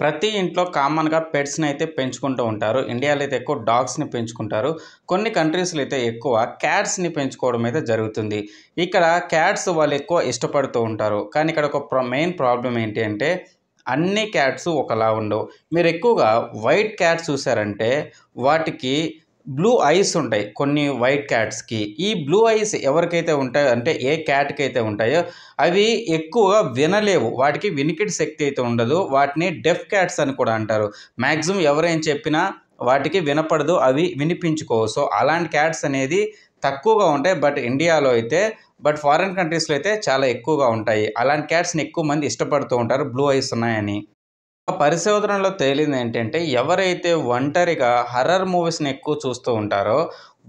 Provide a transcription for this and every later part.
ప్రతి ఇంట్లో కామన్గా పెట్స్ని అయితే పెంచుకుంటూ ఉంటారు ఇండియాలో అయితే ఎక్కువ డాగ్స్ని పెంచుకుంటారు కొన్ని కంట్రీస్లో అయితే ఎక్కువ క్యాట్స్ని పెంచుకోవడం అయితే జరుగుతుంది ఇక్కడ క్యాట్స్ వాళ్ళు ఎక్కువ ఇష్టపడుతూ ఉంటారు కానీ ఇక్కడ ఒక మెయిన్ ప్రాబ్లం ఏంటి అంటే అన్ని క్యాట్స్ ఒకలా ఉండవు మీరు ఎక్కువగా వైట్ క్యాట్స్ చూసారంటే వాటికి బ్లూ ఐస్ ఉంటాయి కొన్ని వైట్ క్యాట్స్కి ఈ బ్లూ ఐస్ ఎవరికైతే ఉంటాయో అంటే ఏ క్యాట్కి అయితే ఉంటాయో అవి ఎక్కువగా వినలేవు వాటికి వినికిడి శక్తి అయితే ఉండదు వాటిని డెఫ్ క్యాట్స్ అని కూడా అంటారు మ్యాక్సిమం ఎవరేం చెప్పినా వాటికి వినపడదు అవి వినిపించుకోవు సో అలాంటి క్యాట్స్ అనేది తక్కువగా ఉంటాయి బట్ ఇండియాలో అయితే బట్ ఫారిన్ కంట్రీస్లో అయితే చాలా ఎక్కువగా ఉంటాయి అలాంటి క్యాట్స్ని ఎక్కువ మంది ఇష్టపడుతూ ఉంటారు బ్లూ ఐస్ ఉన్నాయని పరిశోధనలో తేలింది ఏంటంటే ఎవరైతే ఒంటరిగా హర్రర్ మూవీస్ని ఎక్కువ చూస్తూ ఉంటారో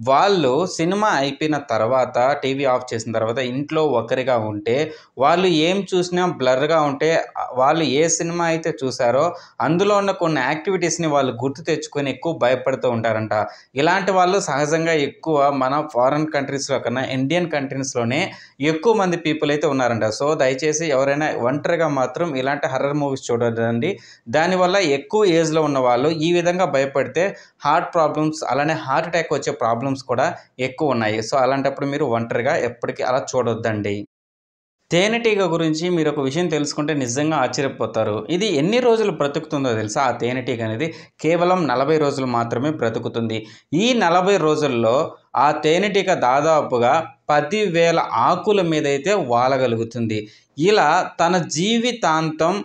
వాళ్ళు సినిమా అయిపోయిన తర్వాత టీవీ ఆఫ్ చేసిన తర్వాత ఇంట్లో ఒకరిగా ఉంటే వాళ్ళు ఏం చూసినా బ్లర్గా ఉంటే వాళ్ళు ఏ సినిమా అయితే చూసారో అందులో ఉన్న కొన్ని యాక్టివిటీస్ని వాళ్ళు గుర్తు తెచ్చుకొని ఎక్కువ భయపడుతూ ఉంటారంట ఇలాంటి వాళ్ళు సహజంగా ఎక్కువ మన ఫారెన్ కంట్రీస్లో కన్నా ఇండియన్ కంట్రీస్లోనే ఎక్కువ మంది పీపుల్ అయితే ఉన్నారంట సో దయచేసి ఎవరైనా ఒంటరిగా మాత్రం ఇలాంటి హర్రర్ మూవీస్ చూడండి దానివల్ల ఎక్కువ ఏజ్లో ఉన్న వాళ్ళు ఈ విధంగా భయపడితే హార్ట్ ప్రాబ్లమ్స్ అలానే హార్ట్ అటాక్ వచ్చే ప్రాబ్లమ్స్ ప్రాబ్లమ్స్ కూడా ఎక్కువ ఉన్నాయి సో అలాంటప్పుడు మీరు ఒంటరిగా ఎప్పటికీ అలా చూడొద్దండి తేనెటీగ గురించి మీరు ఒక విషయం తెలుసుకుంటే నిజంగా ఆశ్చర్యపోతారు ఇది ఎన్ని రోజులు బ్రతుకుతుందో తెలుసా ఆ తేనెటీగ అనేది కేవలం నలభై రోజులు మాత్రమే బ్రతుకుతుంది ఈ నలభై రోజుల్లో ఆ తేనెటీగ దాదాపుగా పదివేల ఆకుల మీద అయితే వాలగలుగుతుంది ఇలా తన జీవితాంతం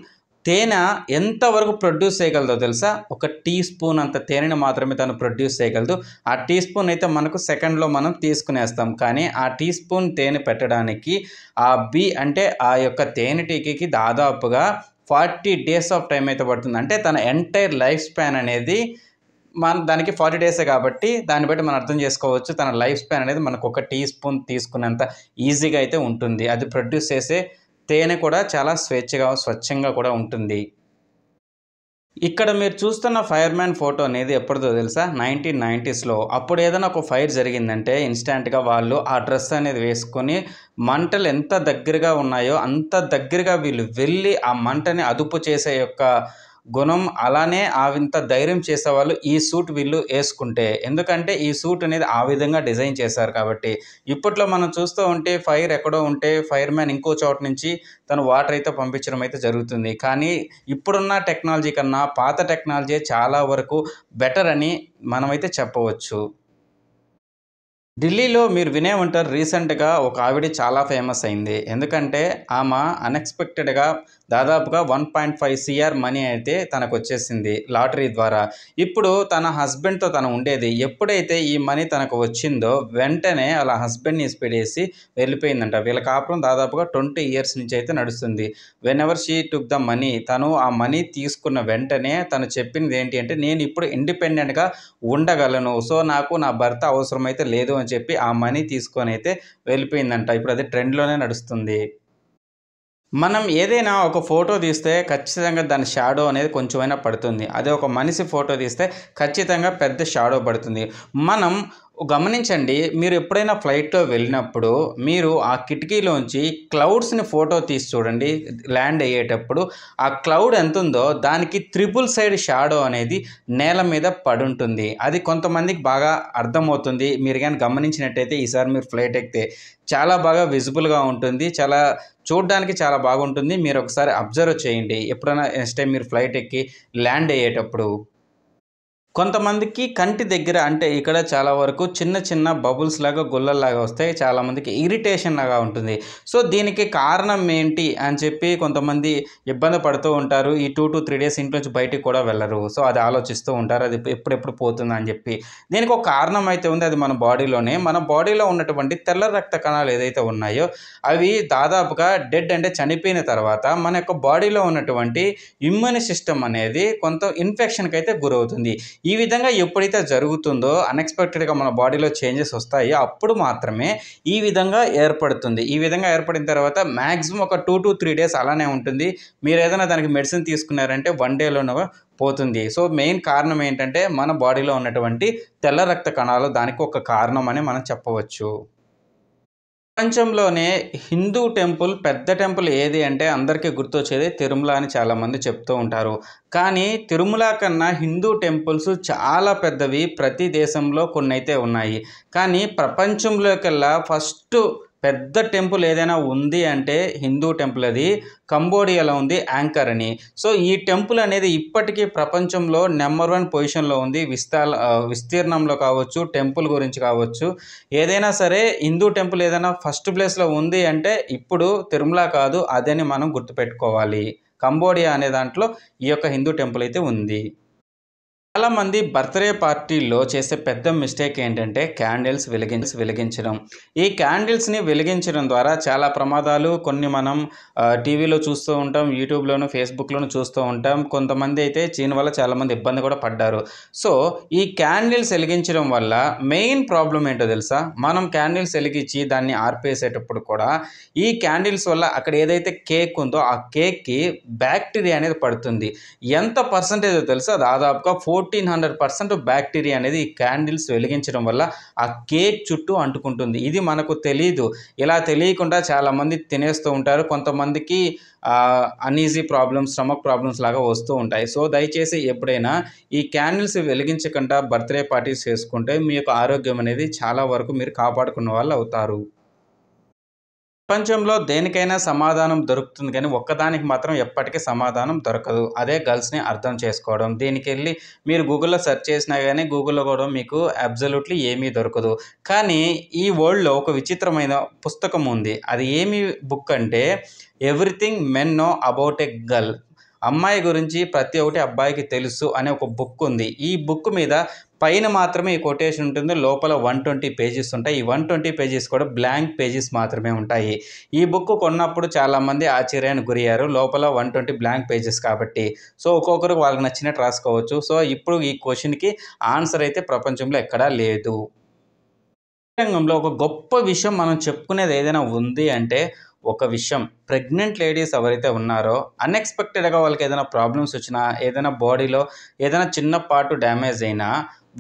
తేనె ఎంతవరకు ప్రొడ్యూస్ చేయగలదో తెలుసా ఒక టీ స్పూన్ అంత తేనెని మాత్రమే తను ప్రొడ్యూస్ చేయగలదు ఆ టీ స్పూన్ అయితే మనకు సెకండ్లో మనం తీసుకునేస్తాం కానీ ఆ టీ స్పూన్ తేనె పెట్టడానికి ఆ బీ అంటే ఆ యొక్క తేనెటీకి దాదాపుగా ఫార్టీ డేస్ ఆఫ్ టైం అయితే పడుతుంది అంటే తన ఎంటైర్ లైఫ్ స్పాన్ అనేది మన దానికి ఫార్టీ డేసే కాబట్టి దాన్ని బట్టి మనం అర్థం చేసుకోవచ్చు తన లైఫ్ స్పాన్ అనేది మనకు ఒక టీ స్పూన్ తీసుకున్నంత ఈజీగా అయితే ఉంటుంది అది ప్రొడ్యూస్ చేసే తేనె కూడా చాలా స్వేచ్ఛగా స్వచ్ఛంగా కూడా ఉంటుంది ఇక్కడ మీరు చూస్తున్న ఫైర్ మ్యాన్ ఫోటో అనేది ఎప్పటిదో తెలుసా నైన్టీన్ నైంటీస్లో అప్పుడు ఏదైనా ఒక ఫైర్ జరిగిందంటే ఇన్స్టాంట్గా వాళ్ళు ఆ డ్రెస్ అనేది వేసుకొని మంటలు ఎంత దగ్గరగా ఉన్నాయో అంత దగ్గరగా వీళ్ళు వెళ్ళి ఆ మంటని అదుపు చేసే యొక్క గుణం అలానే ఆ వింత ధైర్యం చేసేవాళ్ళు ఈ సూట్ వీళ్ళు వేసుకుంటే ఎందుకంటే ఈ సూట్ అనేది ఆ విధంగా డిజైన్ చేశారు కాబట్టి ఇప్పట్లో మనం చూస్తూ ఉంటే ఫైర్ ఎక్కడో ఉంటే ఫైర్ మ్యాన్ ఇంకో చోట నుంచి తను వాటర్ అయితే పంపించడం అయితే జరుగుతుంది కానీ ఇప్పుడున్న టెక్నాలజీ కన్నా పాత టెక్నాలజీ చాలా వరకు బెటర్ అని మనమైతే చెప్పవచ్చు ఢిల్లీలో మీరు వినే ఉంటారు రీసెంట్గా ఒక ఆవిడ చాలా ఫేమస్ అయింది ఎందుకంటే ఆమె అన్ఎక్స్పెక్టెడ్గా దాదాపుగా one point five CR money అయితే తనకు వచ్చేసింది లాటరీ ద్వారా ఇప్పుడు తన హస్బెండ్తో తను ఉండేది ఎప్పుడైతే ఈ మనీ తనకు వచ్చిందో వెంటనే అలా హస్బెండ్ని ఇస్పెడేసి వెళ్ళిపోయిందంట వీళ్ళ కాపురం దాదాపుగా ట్వంటీ ఇయర్స్ నుంచి అయితే నడుస్తుంది whenever she took the money తను ఆ మనీ తీసుకున్న వెంటనే తను చెప్పింది ఏంటి అంటే నేను ఇప్పుడు ఇండిపెండెంట్గా ఉండగలను సో నాకు నా భర్త అవసరమైతే లేదు అని చెప్పి ఆ మనీ తీసుకొని అయితే వెళ్ళిపోయిందంట ఇప్పుడు అది ట్రెండ్లోనే నడుస్తుంది మనం ఏదైనా ఒక ఫోటో తీస్తే ఖచ్చితంగా దాని షాడో అనేది కొంచెమైనా పడుతుంది అదే ఒక మనిషి ఫోటో తీస్తే ఖచ్చితంగా పెద్ద షాడో పడుతుంది మనం గమనించండి మీరు ఎప్పుడైనా ఫ్లైట్లో వెళ్ళినప్పుడు మీరు ఆ కిటికీలోంచి క్లౌడ్స్ని ఫోటో తీసి చూడండి ల్యాండ్ అయ్యేటప్పుడు ఆ క్లౌడ్ ఎంత ఉందో దానికి త్రిపుల్ సైడ్ షాడో అనేది నేల మీద పడుంటుంది అది కొంతమందికి బాగా అర్థమవుతుంది మీరు కానీ గమనించినట్టయితే ఈసారి మీరు ఫ్లైట్ ఎక్కితే చాలా బాగా విజిబుల్గా ఉంటుంది చాలా చూడడానికి చాలా బాగుంటుంది మీరు ఒకసారి అబ్జర్వ్ చేయండి ఎప్పుడైనా నెక్స్ట్ టైం మీరు ఫ్లైట్ ఎక్కి ల్యాండ్ అయ్యేటప్పుడు కొంతమందికి కంటి దగ్గర అంటే ఇక్కడ చాలా వరకు చిన్న చిన్న బబుల్స్ లాగా గుల్లల్లాగా వస్తాయి చాలామందికి ఇరిటేషన్ లాగా ఉంటుంది సో దీనికి కారణం ఏంటి అని చెప్పి కొంతమంది ఇబ్బంది పడుతూ ఉంటారు ఈ టూ టు త్రీ డేస్ ఇంట్లోంచి బయటికి కూడా వెళ్ళరు సో అది ఆలోచిస్తూ ఉంటారు అది ఎప్పుడెప్పుడు పోతుంది అని చెప్పి దీనికి ఒక కారణం అయితే ఉంది అది మన బాడీలోనే మన బాడీలో ఉన్నటువంటి తెల్ల రక్త కణాలు ఏదైతే ఉన్నాయో అవి దాదాపుగా డెడ్ అంటే చనిపోయిన తర్వాత మన యొక్క బాడీలో ఉన్నటువంటి ఇమ్యూన్ సిస్టమ్ అనేది కొంత ఇన్ఫెక్షన్కి అయితే గురవుతుంది ఈ విధంగా ఎప్పుడైతే జరుగుతుందో అన్ఎక్స్పెక్టెడ్గా మన బాడీలో చేంజెస్ వస్తాయో అప్పుడు మాత్రమే ఈ విధంగా ఏర్పడుతుంది ఈ విధంగా ఏర్పడిన తర్వాత మ్యాక్సిమం ఒక టూ టు త్రీ డేస్ అలానే ఉంటుంది మీరు ఏదైనా దానికి మెడిసిన్ తీసుకున్నారంటే వన్ డేలోనో పోతుంది సో మెయిన్ కారణం ఏంటంటే మన బాడీలో ఉన్నటువంటి తెల్ల రక్త కణాలు దానికి ఒక కారణం అని మనం చెప్పవచ్చు ప్రపంచంలోనే హిందూ టెంపుల్ పెద్ద టెంపుల్ ఏది అంటే అందరికీ గుర్తొచ్చేది తిరుమల అని చాలామంది చెప్తూ ఉంటారు కానీ తిరుమల కన్నా హిందూ టెంపుల్స్ చాలా పెద్దవి ప్రతి దేశంలో కొన్ని అయితే ఉన్నాయి కానీ ప్రపంచంలోకెల్లా ఫస్ట్ పెద్ద టెంపుల్ ఏదైనా ఉంది అంటే హిందూ టెంపుల్ అది కంబోడియాలో ఉంది యాంకర్ అని సో ఈ టెంపుల్ అనేది ఇప్పటికీ ప్రపంచంలో నెంబర్ వన్ పొజిషన్లో ఉంది విస్తాల విస్తీర్ణంలో కావచ్చు టెంపుల్ గురించి కావచ్చు ఏదైనా సరే హిందూ టెంపుల్ ఏదైనా ఫస్ట్ ప్లేస్లో ఉంది అంటే ఇప్పుడు తిరుమల కాదు అదని మనం గుర్తుపెట్టుకోవాలి కంబోడియా అనే దాంట్లో ఈ యొక్క హిందూ టెంపుల్ అయితే ఉంది చాలామంది బర్త్డే పార్టీల్లో చేసే పెద్ద మిస్టేక్ ఏంటంటే క్యాండిల్స్ వెలిగించి వెలిగించడం ఈ క్యాండిల్స్ని వెలిగించడం ద్వారా చాలా ప్రమాదాలు కొన్ని మనం టీవీలో చూస్తూ ఉంటాం యూట్యూబ్లోను ఫేస్బుక్లోను చూస్తూ ఉంటాం కొంతమంది అయితే దీని వల్ల చాలామంది ఇబ్బంది కూడా పడ్డారు సో ఈ క్యాండిల్స్ వెలిగించడం వల్ల మెయిన్ ప్రాబ్లం ఏంటో తెలుసా మనం క్యాండిల్స్ వెలిగించి దాన్ని ఆర్పేసేటప్పుడు కూడా ఈ క్యాండిల్స్ వల్ల అక్కడ ఏదైతే కేక్ ఉందో ఆ కేక్కి బ్యాక్టీరియా అనేది పడుతుంది ఎంత పర్సంటేజ్ తెలుసా దాదాపుగా four fourteen hundred percent bacteria అనేది ఈ క్యాండిల్స్ వెలిగించడం వల్ల ఆ కేక్ చుట్టూ అంటుకుంటుంది ఇది మనకు తెలియదు ఇలా తెలియకుండా చాలామంది తినేస్తూ ఉంటారు కొంతమందికి అన్ఈజీ ప్రాబ్లమ్స్ స్టమక్ ప్రాబ్లమ్స్ లాగా వస్తూ ఉంటాయి సో దయచేసి ఎప్పుడైనా ఈ క్యాండిల్స్ వెలిగించకుండా బర్త్డే పార్టీస్ చేసుకుంటే మీ యొక్క ఆరోగ్యం అనేది చాలా వరకు మీరు కాపాడుకున్న వాళ్ళు అవుతారు ప్రపంచంలో దేనికైనా సమాధానం దొరుకుతుంది కానీ ఒక్కదానికి మాత్రం ఎప్పటికీ సమాధానం దొరకదు అదే గర్ల్స్ని అర్థం చేసుకోవడం దీనికి వెళ్ళి మీరు గూగుల్లో సెర్చ్ చేసినా కానీ గూగుల్లో కూడా మీకు అబ్జల్యూట్లీ ఏమీ దొరకదు కానీ ఈ వరల్డ్లో ఒక విచిత్రమైన పుస్తకం ఉంది అది ఏమి బుక్ అంటే everything men know about a girl అమ్మాయి గురించి ప్రతి ఒక్కటి అబ్బాయికి తెలుసు అనే ఒక బుక్ ఉంది ఈ బుక్ మీద పైన మాత్రమే ఈ కొటేషన్ ఉంటుంది లోపల వన్ ట్వంటీ పేజెస్ ఉంటాయి ఈ వన్ ట్వంటీ పేజెస్ కూడా బ్లాంక్ పేజెస్ మాత్రమే ఉంటాయి ఈ బుక్ కొన్నప్పుడు చాలామంది ఆశ్చర్యానికి గురయ్యారు లోపల వన్ ట్వంటీ బ్లాంక్ పేజెస్ కాబట్టి సో ఒక్కొక్కరు వాళ్ళకి నచ్చినట్టు రాసుకోవచ్చు సో ఇప్పుడు ఈ క్వశ్చన్కి ఆన్సర్ అయితే ప్రపంచంలో ఎక్కడా లేదు రంగంలో ఒక గొప్ప విషయం మనం చెప్పుకునేది ఏదైనా ఉంది అంటే ఒక విషయం ప్రెగ్నెంట్ లేడీస్ ఎవరైతే ఉన్నారో అన్ఎక్స్పెక్టెడ్గా వాళ్ళకి ఏదైనా ప్రాబ్లమ్స్ వచ్చినా ఏదైనా బాడీలో ఏదైనా చిన్న పార్ట్ డ్యామేజ్ అయినా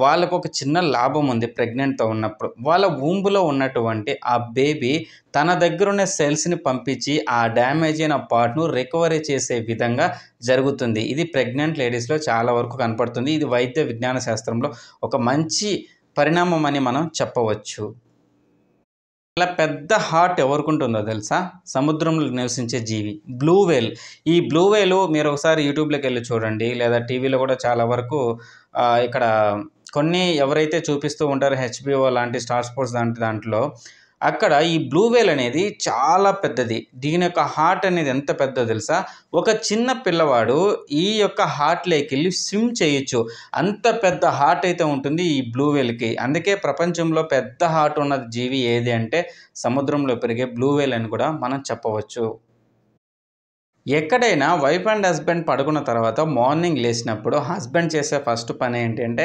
వాళ్ళకు ఒక చిన్న లాభం ఉంది ప్రెగ్నెంట్తో ఉన్నప్పుడు వాళ్ళ ఊంబులో ఉన్నటువంటి ఆ బేబీ తన దగ్గర ఉన్న సెల్స్ని పంపించి ఆ డ్యామేజ్ అయిన పార్ట్ను రికవరీ చేసే విధంగా జరుగుతుంది ఇది ప్రెగ్నెంట్ లేడీస్లో చాలా వరకు కనపడుతుంది ఇది వైద్య విజ్ఞాన శాస్త్రంలో ఒక మంచి పరిణామం అని మనం చెప్పవచ్చు ఇలా పెద్ద హార్ట్ ఎవరికి ఉంటుందో తెలుసా సముద్రంలో నివసించే జీవి బ్లూ వేల్ ఈ బ్లూ వేలు మీరు ఒకసారి యూట్యూబ్లోకి వెళ్ళి చూడండి లేదా టీవీలో కూడా చాలా వరకు ఇక్కడ కొన్ని ఎవరైతే చూపిస్తూ ఉంటారో హెచ్బిఓ లాంటి స్టార్ స్పోర్ట్స్ లాంటి దాంట్లో అక్కడ ఈ బ్లూ వేల్ అనేది చాలా పెద్దది దీని యొక్క హార్ట్ అనేది ఎంత పెద్దో తెలుసా ఒక చిన్న పిల్లవాడు ఈ యొక్క హార్ట్లోకి వెళ్ళి స్విమ్ చేయొచ్చు అంత పెద్ద హార్ట్ అయితే ఉంటుంది ఈ బ్లూ వేల్కి అందుకే ప్రపంచంలో పెద్ద హార్ట్ ఉన్న జీవి ఏది అంటే సముద్రంలో పెరిగే బ్లూ వేల్ అని కూడా మనం చెప్పవచ్చు ఎక్కడైనా వైఫ్ అండ్ హస్బెండ్ పడుకున్న తర్వాత మార్నింగ్ లేచినప్పుడు హస్బెండ్ చేసే ఫస్ట్ పని ఏంటంటే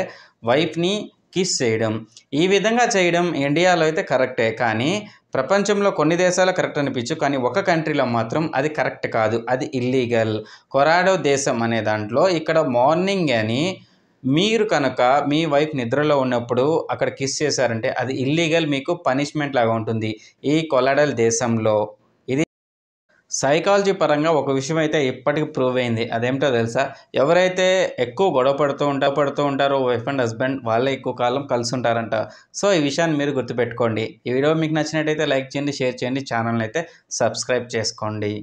వైఫ్ని కిస్ చేయడం ఈ విధంగా చేయడం ఇండియాలో అయితే కరెక్టే కానీ ప్రపంచంలో కొన్ని దేశాలు కరెక్ట్ అనిపించు కానీ ఒక కంట్రీలో మాత్రం అది కరెక్ట్ కాదు అది ఇల్లీగల్ కొరాడో దేశం అనే దాంట్లో ఇక్కడ మార్నింగ్ అని మీరు కనుక మీ వైఫ్ నిద్రలో ఉన్నప్పుడు అక్కడ కిస్ చేశారంటే అది ఇల్లీగల్ మీకు పనిష్మెంట్ లాగా ఉంటుంది ఈ కొలాడల్ దేశంలో సైకాలజీ పరంగా ఒక విషయం అయితే ఇప్పటికి ప్రూవ్ అయింది అదేమిటో తెలుసా ఎవరైతే ఎక్కువ గొడవ పడుతూ ఉంటా పడుతూ ఉంటారో వైఫ్ అండ్ హస్బెండ్ వాళ్ళే ఎక్కువ కాలం కలిసి ఉంటారంట సో ఈ విషయాన్ని మీరు గుర్తుపెట్టుకోండి ఈ వీడియో మీకు నచ్చినట్టయితే లైక్ చేయండి షేర్ చేయండి ఛానల్ అయితే సబ్స్క్రైబ్ చేసుకోండి